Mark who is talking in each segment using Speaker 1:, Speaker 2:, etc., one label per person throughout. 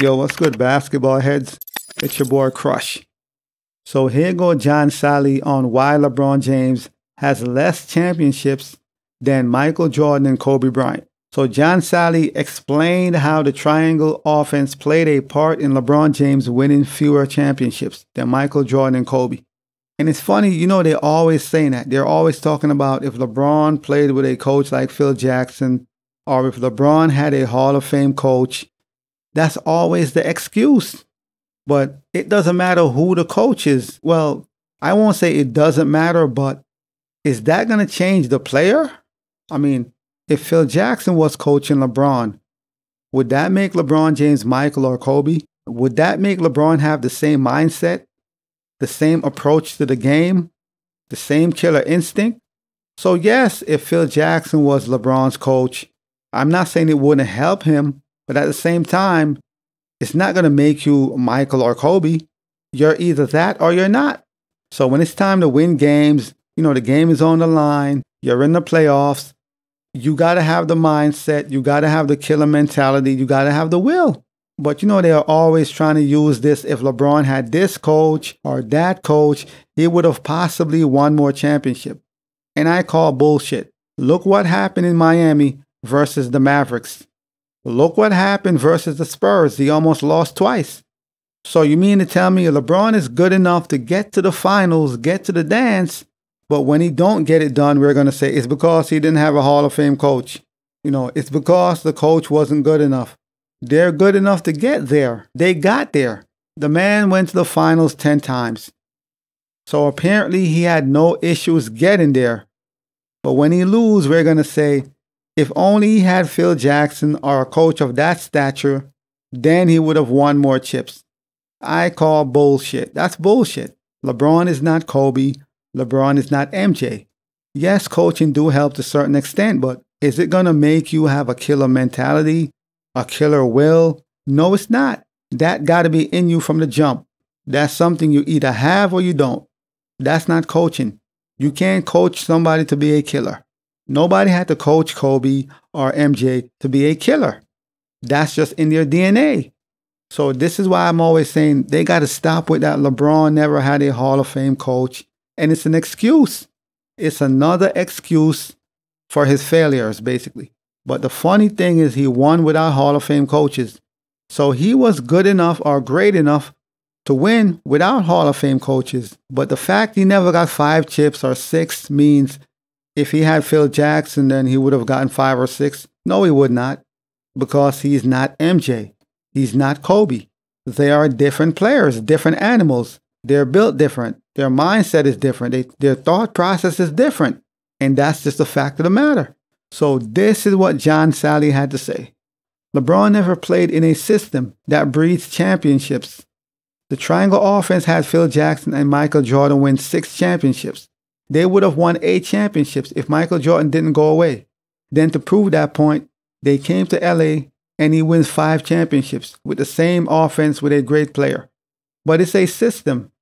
Speaker 1: Yo, what's good, basketball heads? It's your boy Crush. So here go John Sally on why LeBron James has less championships than Michael Jordan and Kobe Bryant. So John Sally explained how the triangle offense played a part in LeBron James winning fewer championships than Michael Jordan and Kobe. And it's funny, you know, they're always saying that. They're always talking about if LeBron played with a coach like Phil Jackson or if LeBron had a Hall of Fame coach, that's always the excuse. But it doesn't matter who the coach is. Well, I won't say it doesn't matter, but is that going to change the player? I mean, if Phil Jackson was coaching LeBron, would that make LeBron James Michael or Kobe? Would that make LeBron have the same mindset, the same approach to the game, the same killer instinct? So, yes, if Phil Jackson was LeBron's coach, I'm not saying it wouldn't help him, but at the same time, it's not going to make you Michael or Kobe. You're either that or you're not. So when it's time to win games, you know, the game is on the line, you're in the playoffs, you got to have the mindset, you got to have the killer mentality, you got to have the will. But you know, they are always trying to use this. If LeBron had this coach or that coach, he would have possibly won more championship. And I call bullshit. Look what happened in Miami versus the Mavericks. Look what happened versus the Spurs. He almost lost twice. So you mean to tell me LeBron is good enough to get to the finals, get to the dance, but when he don't get it done, we're going to say it's because he didn't have a Hall of Fame coach. You know, it's because the coach wasn't good enough. They're good enough to get there. They got there. The man went to the finals 10 times. So apparently he had no issues getting there. But when he lose, we're going to say if only he had Phil Jackson or a coach of that stature, then he would have won more chips. I call bullshit. That's bullshit. LeBron is not Kobe. LeBron is not MJ. Yes, coaching do help to a certain extent, but is it going to make you have a killer mentality, a killer will? No, it's not. That got to be in you from the jump. That's something you either have or you don't. That's not coaching. You can't coach somebody to be a killer. Nobody had to coach Kobe or MJ to be a killer. That's just in their DNA. So this is why I'm always saying they got to stop with that. LeBron never had a Hall of Fame coach, and it's an excuse. It's another excuse for his failures, basically. But the funny thing is, he won without Hall of Fame coaches. So he was good enough or great enough to win without Hall of Fame coaches. But the fact he never got five chips or six means if he had Phil Jackson, then he would have gotten five or six. No, he would not, because he's not MJ. He's not Kobe. They are different players, different animals. They're built different. Their mindset is different. They, their thought process is different. And that's just a fact of the matter. So, this is what John Sally had to say. LeBron never played in a system that breeds championships. The triangle offense had Phil Jackson and Michael Jordan win six championships. They would have won eight championships if Michael Jordan didn't go away. Then, to prove that point, they came to LA and he wins five championships with the same offense with a great player. But it's a system.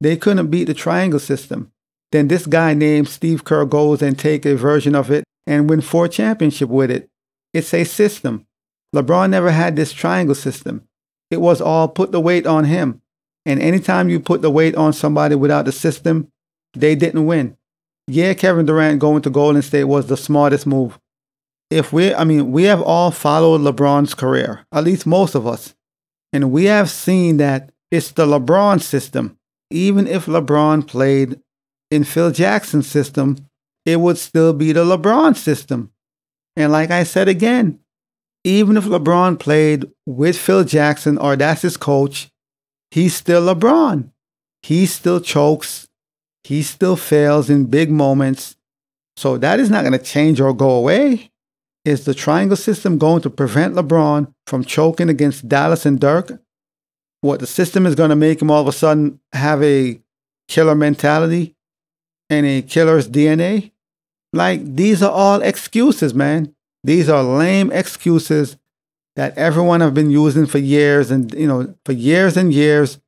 Speaker 1: They couldn't beat the triangle system. Then this guy named Steve Kerr goes and take a version of it and win four championships with it. It's a system. LeBron never had this triangle system. It was all put the weight on him. And anytime you put the weight on somebody without the system, they didn't win. Yeah, Kevin Durant going to Golden State was the smartest move. If we, I mean, we have all followed LeBron's career, at least most of us. And we have seen that it's the LeBron system. Even if LeBron played in Phil Jackson's system, it would still be the LeBron system. And like I said again, even if LeBron played with Phil Jackson or that's his coach, he's still LeBron. He still chokes. He still fails in big moments. So that is not going to change or go away. Is the triangle system going to prevent LeBron from choking against Dallas and Dirk? What the system is going to make him all of a sudden have a killer mentality and a killer's DNA? Like, these are all excuses, man. These are lame excuses that everyone have been using for years and, you know, for years and years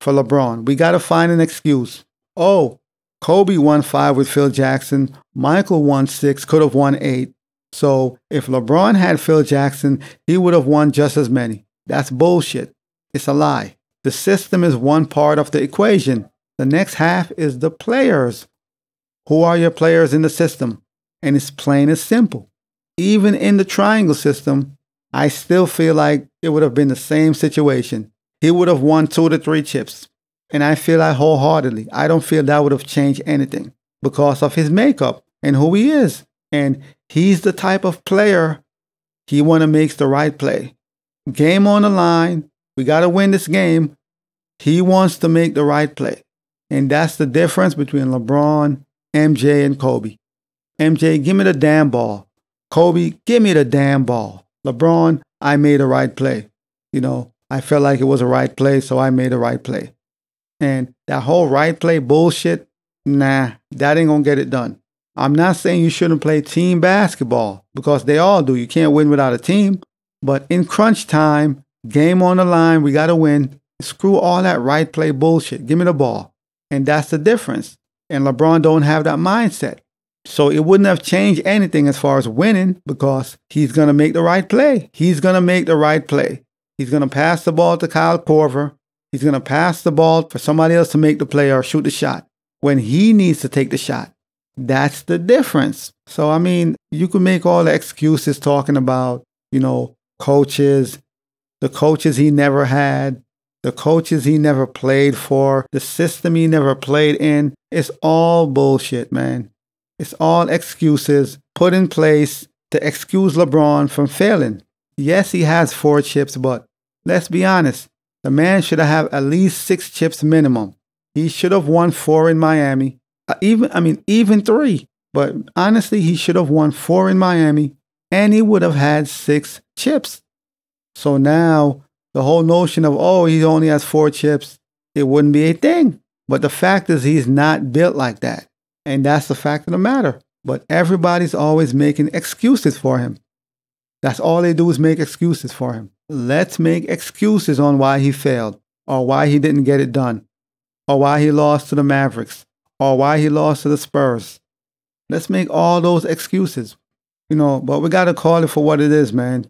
Speaker 1: for LeBron. We got to find an excuse oh, Kobe won five with Phil Jackson, Michael won six, could have won eight. So if LeBron had Phil Jackson, he would have won just as many. That's bullshit. It's a lie. The system is one part of the equation. The next half is the players. Who are your players in the system? And it's plain and simple. Even in the triangle system, I still feel like it would have been the same situation. He would have won two to three chips. And I feel that wholeheartedly. I don't feel that would have changed anything because of his makeup and who he is. And he's the type of player he want to make the right play. Game on the line. We got to win this game. He wants to make the right play. And that's the difference between LeBron, MJ, and Kobe. MJ, give me the damn ball. Kobe, give me the damn ball. LeBron, I made the right play. You know, I felt like it was a right play, so I made the right play. And that whole right play bullshit, nah, that ain't gonna get it done. I'm not saying you shouldn't play team basketball because they all do. You can't win without a team. But in crunch time, game on the line, we got to win. Screw all that right play bullshit. Give me the ball. And that's the difference. And LeBron don't have that mindset. So it wouldn't have changed anything as far as winning because he's going to make the right play. He's going to make the right play. He's going to pass the ball to Kyle Corver He's going to pass the ball for somebody else to make the play or shoot the shot when he needs to take the shot. That's the difference. So, I mean, you can make all the excuses talking about, you know, coaches, the coaches he never had, the coaches he never played for, the system he never played in. It's all bullshit, man. It's all excuses put in place to excuse LeBron from failing. Yes, he has four chips, but let's be honest, the man should have at least six chips minimum. He should have won four in Miami. Uh, even I mean, even three. But honestly, he should have won four in Miami, and he would have had six chips. So now the whole notion of oh, he only has four chips, it wouldn't be a thing. But the fact is, he's not built like that, and that's the fact of the matter. But everybody's always making excuses for him. That's all they do is make excuses for him. Let's make excuses on why he failed, or why he didn't get it done, or why he lost to the Mavericks, or why he lost to the Spurs. Let's make all those excuses, you know, but we got to call it for what it is, man.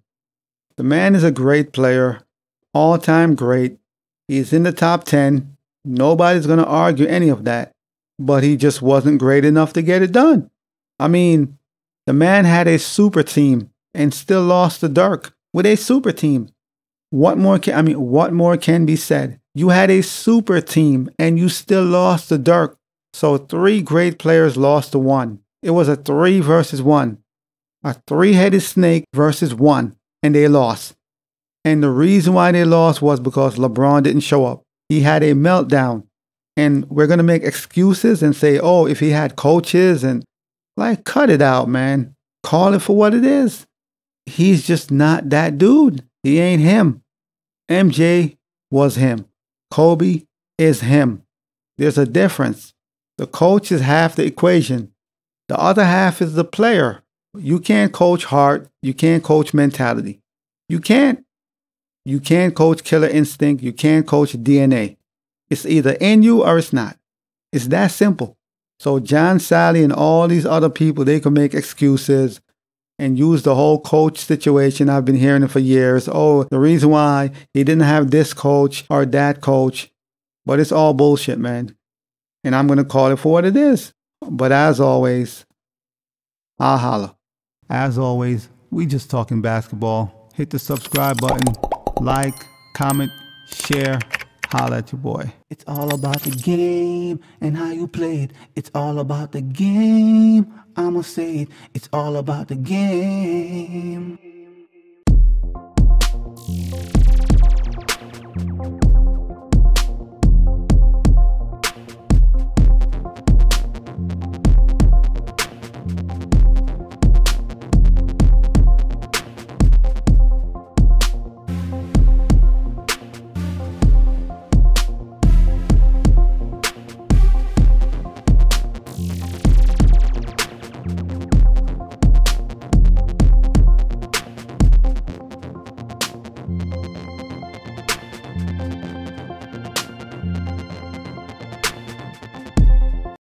Speaker 1: The man is a great player, all time great. He's in the top 10. Nobody's going to argue any of that, but he just wasn't great enough to get it done. I mean, the man had a super team and still lost to Dirk with a super team. What more can I mean? What more can be said? You had a super team and you still lost to Dirk. So three great players lost to one. It was a three versus one, a three-headed snake versus one, and they lost. And the reason why they lost was because LeBron didn't show up. He had a meltdown. And we're going to make excuses and say, oh, if he had coaches and like, cut it out, man. Call it for what it is he's just not that dude. He ain't him. MJ was him. Kobe is him. There's a difference. The coach is half the equation. The other half is the player. You can't coach heart. You can't coach mentality. You can't. You can't coach killer instinct. You can't coach DNA. It's either in you or it's not. It's that simple. So John Sally and all these other people, they can make excuses and use the whole coach situation. I've been hearing it for years. Oh, the reason why he didn't have this coach or that coach, but it's all bullshit, man. And I'm going to call it for what it is. But as always, I'll holla. As always, we just talking basketball. Hit the subscribe button, like, comment, share. Holla at your boy. It's all about the game and how you play it. It's all about the game. I'ma say it. It's all about the game.